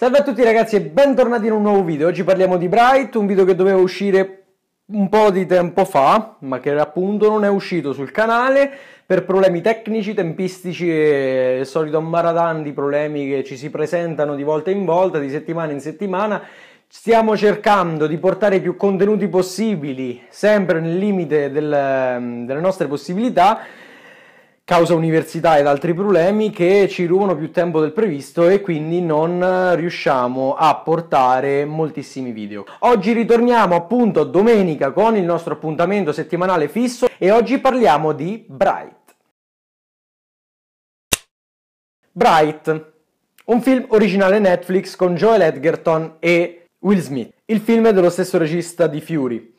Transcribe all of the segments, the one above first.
Salve a tutti ragazzi e bentornati in un nuovo video. Oggi parliamo di Bright, un video che doveva uscire un po' di tempo fa, ma che appunto non è uscito sul canale per problemi tecnici, tempistici e il solito maradan di problemi che ci si presentano di volta in volta, di settimana in settimana. Stiamo cercando di portare più contenuti possibili, sempre nel limite del, delle nostre possibilità causa università ed altri problemi che ci rubano più tempo del previsto e quindi non eh, riusciamo a portare moltissimi video. Oggi ritorniamo appunto domenica con il nostro appuntamento settimanale fisso e oggi parliamo di Bright. Bright, un film originale Netflix con Joel Edgerton e Will Smith. Il film è dello stesso regista di Fury,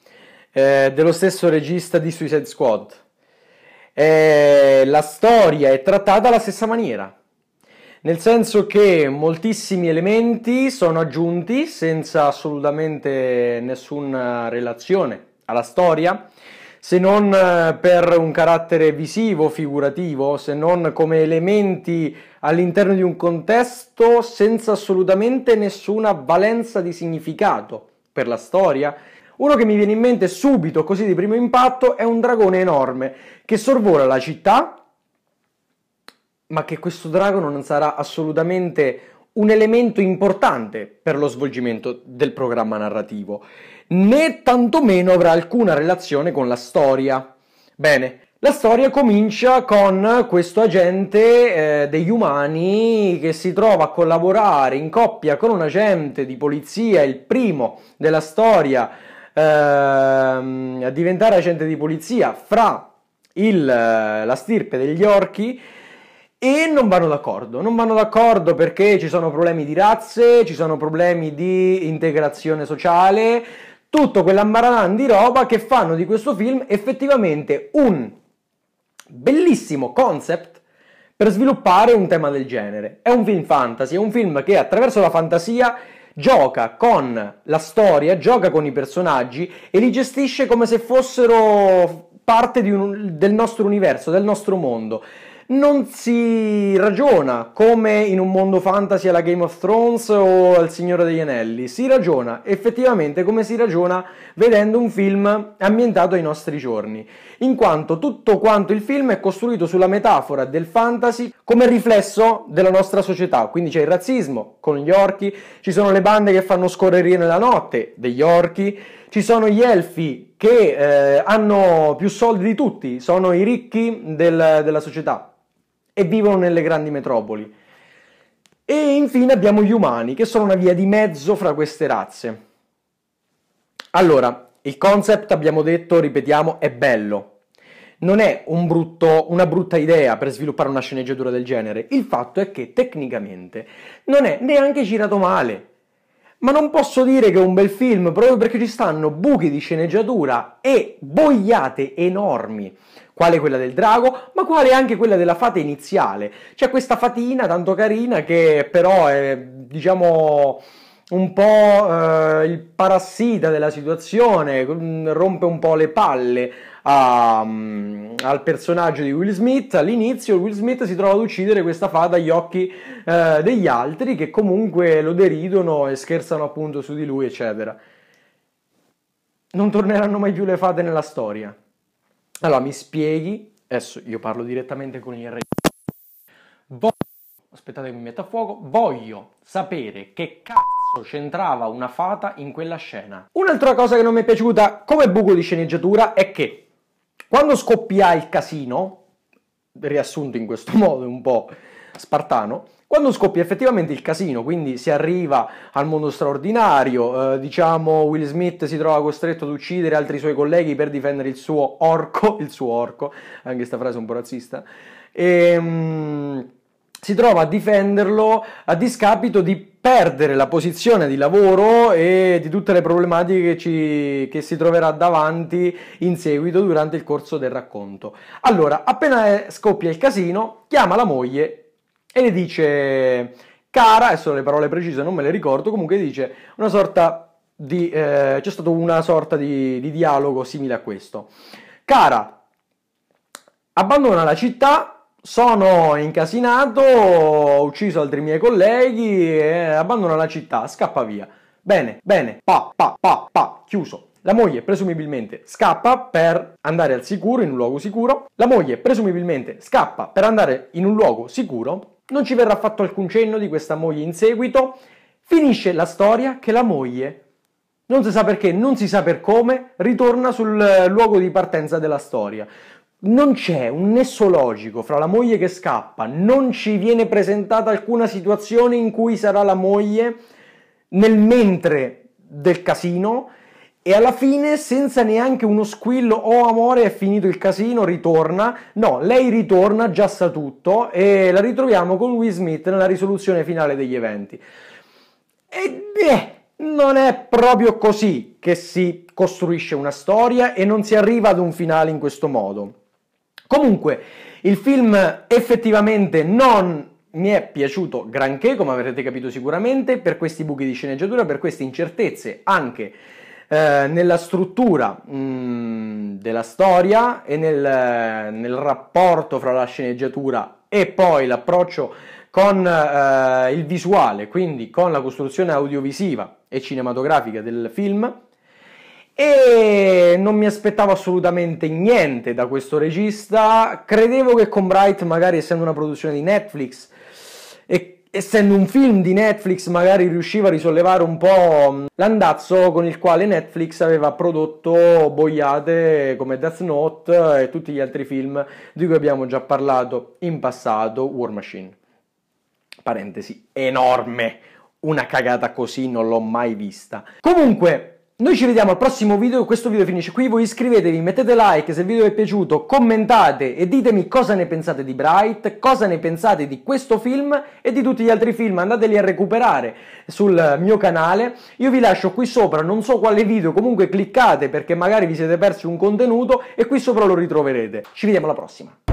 eh, dello stesso regista di Suicide Squad. Eh, la storia è trattata alla stessa maniera. Nel senso che moltissimi elementi sono aggiunti senza assolutamente nessuna relazione alla storia, se non eh, per un carattere visivo, figurativo, se non come elementi all'interno di un contesto senza assolutamente nessuna valenza di significato per la storia. Uno che mi viene in mente subito, così di primo impatto, è un dragone enorme che sorvola la città ma che questo drago non sarà assolutamente un elemento importante per lo svolgimento del programma narrativo, né tantomeno avrà alcuna relazione con la storia. Bene, la storia comincia con questo agente eh, degli umani che si trova a collaborare in coppia con un agente di polizia, il primo della storia eh, a diventare agente di polizia fra il, eh, la stirpe degli orchi e non vanno d'accordo, non vanno d'accordo perché ci sono problemi di razze, ci sono problemi di integrazione sociale, tutto quell'ambaralan di roba che fanno di questo film effettivamente un bellissimo concept per sviluppare un tema del genere. È un film fantasy, è un film che attraverso la fantasia gioca con la storia, gioca con i personaggi e li gestisce come se fossero parte un, del nostro universo, del nostro mondo non si ragiona come in un mondo fantasy alla Game of Thrones o al Signore degli Anelli, si ragiona effettivamente come si ragiona vedendo un film ambientato ai nostri giorni, in quanto tutto quanto il film è costruito sulla metafora del fantasy come riflesso della nostra società, quindi c'è il razzismo con gli orchi, ci sono le bande che fanno scorrerie nella notte degli orchi, ci sono gli elfi che eh, hanno più soldi di tutti, sono i ricchi del, della società e vivono nelle grandi metropoli. E infine abbiamo gli umani, che sono una via di mezzo fra queste razze. Allora, il concept, abbiamo detto, ripetiamo, è bello. Non è un brutto, una brutta idea per sviluppare una sceneggiatura del genere. Il fatto è che tecnicamente non è neanche girato male ma non posso dire che è un bel film proprio perché ci stanno buchi di sceneggiatura e boiate enormi quale quella del drago, ma quale anche quella della fata iniziale. C'è questa fatina tanto carina che però è, diciamo, un po' eh, il parassita della situazione, mm, rompe un po' le palle a, mm, al personaggio di Will Smith. All'inizio Will Smith si trova ad uccidere questa fata agli occhi eh, degli altri che comunque lo deridono e scherzano appunto su di lui, eccetera. Non torneranno mai più le fate nella storia. Allora, mi spieghi, adesso io parlo direttamente con il re. Voglio, aspettate che mi metta a fuoco, voglio sapere che cazzo c'entrava una fata in quella scena. Un'altra cosa che non mi è piaciuta come buco di sceneggiatura è che quando scoppia il casino, riassunto in questo modo un po' spartano, quando scoppia effettivamente il casino, quindi si arriva al mondo straordinario, eh, diciamo Will Smith si trova costretto ad uccidere altri suoi colleghi per difendere il suo orco, il suo orco, anche questa frase è un po' razzista, e... Ehm, si trova a difenderlo a discapito di perdere la posizione di lavoro e di tutte le problematiche che, ci, che, si troverà davanti in seguito durante il corso del racconto. Allora, appena scoppia il casino, chiama la moglie e le dice, cara, adesso le parole precise non me le ricordo, comunque dice una sorta di... Eh, c'è stato una sorta di, di dialogo simile a questo. Cara, abbandona la città sono incasinato, ho ucciso altri miei colleghi e abbandona la città, scappa via. Bene, bene, pa, pa, pa, pa, chiuso. La moglie presumibilmente scappa per andare al sicuro, in un luogo sicuro. La moglie presumibilmente scappa per andare in un luogo sicuro. Non ci verrà fatto alcun cenno di questa moglie in seguito. Finisce la storia che la moglie, non si sa perché, non si sa per come, ritorna sul eh, luogo di partenza della storia non c'è un nesso logico fra la moglie che scappa, non ci viene presentata alcuna situazione in cui sarà la moglie nel mentre del casino e alla fine senza neanche uno squillo oh amore è finito il casino, ritorna. No, lei ritorna, già sa tutto e la ritroviamo con Will Smith nella risoluzione finale degli eventi. E beh, non è proprio così che si costruisce una storia e non si arriva ad un finale in questo modo. Comunque, il film effettivamente non mi è piaciuto granché, come avrete capito sicuramente, per questi buchi di sceneggiatura, per queste incertezze anche eh, nella struttura mh, mm, della storia e nel, nel, rapporto fra la sceneggiatura e poi l'approccio con eh, il visuale, quindi con la costruzione audiovisiva e cinematografica del film e non mi aspettavo assolutamente niente da questo regista. Credevo che con Bright, magari essendo una produzione di Netflix e essendo un film di Netflix, magari riusciva a risollevare un po' l'andazzo con il quale Netflix aveva prodotto boiate come Death Note e tutti gli altri film di cui abbiamo già parlato in passato, War Machine. Parentesi enorme, una cagata così non l'ho mai vista. Comunque, noi ci vediamo al prossimo video, questo video finisce qui, voi iscrivetevi, mettete like se il video vi è piaciuto, commentate e ditemi cosa ne pensate di Bright, cosa ne pensate di questo film e di tutti gli altri film, andateli a recuperare sul mio canale, io vi lascio qui sopra, non so quale video, comunque cliccate perché magari vi siete persi un contenuto e qui sopra lo ritroverete. Ci vediamo alla prossima!